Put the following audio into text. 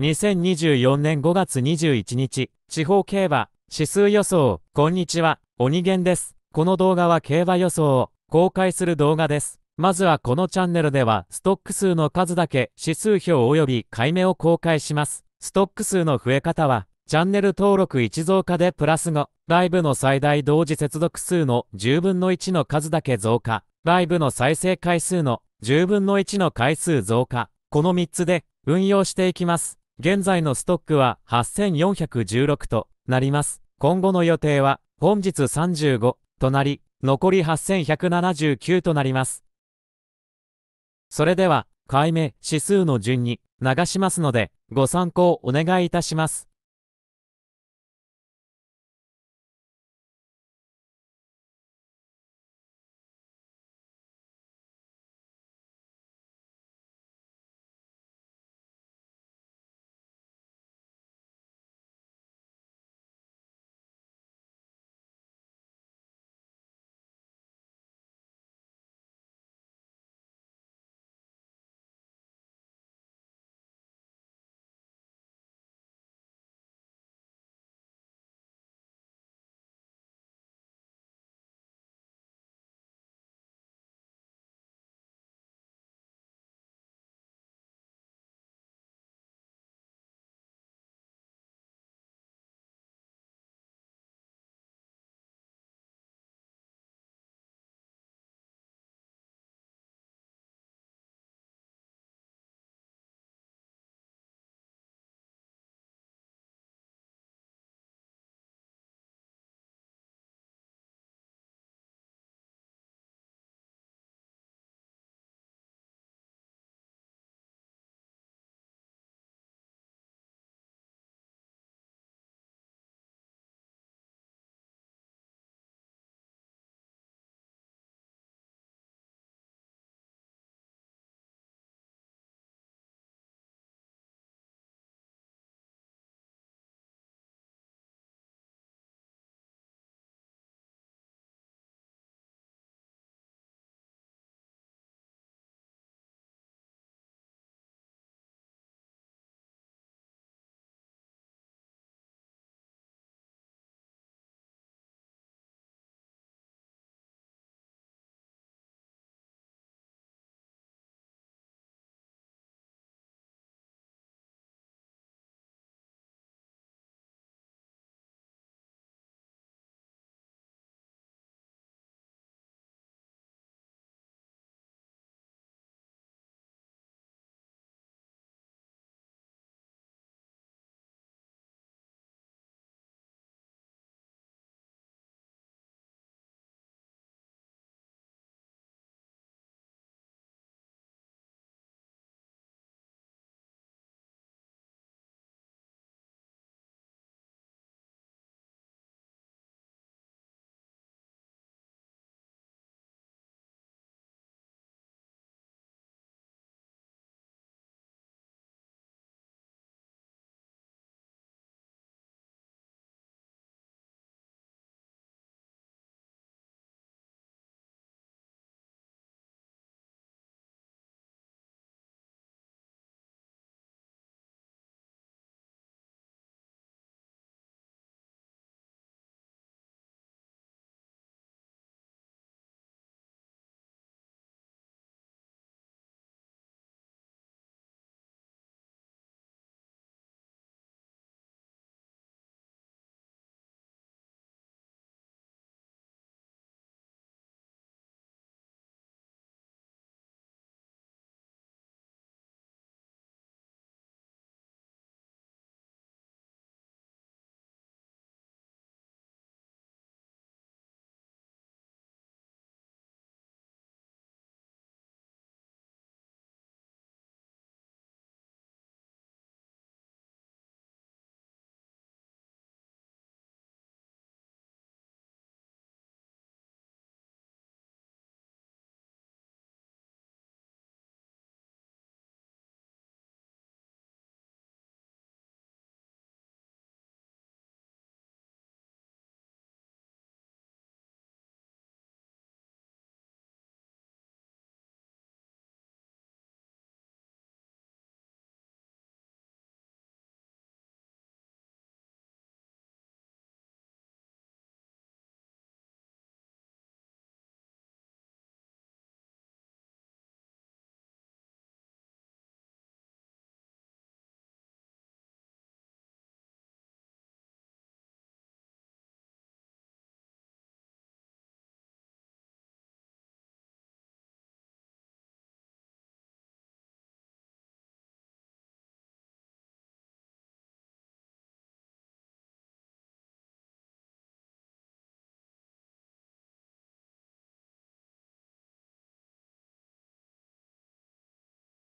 2024年5月21日、地方競馬、指数予想、こんにちは、鬼源です。この動画は競馬予想を公開する動画です。まずはこのチャンネルでは、ストック数の数だけ指数表及び買い目を公開します。ストック数の増え方は、チャンネル登録1増加でプラス5、ライブの最大同時接続数の10分の1の数だけ増加、ライブの再生回数の10分の1の回数増加、この3つで運用していきます。現在のストックは8416となります。今後の予定は本日35となり、残り8179となります。それでは、解明指数の順に流しますので、ご参考お願いいたします。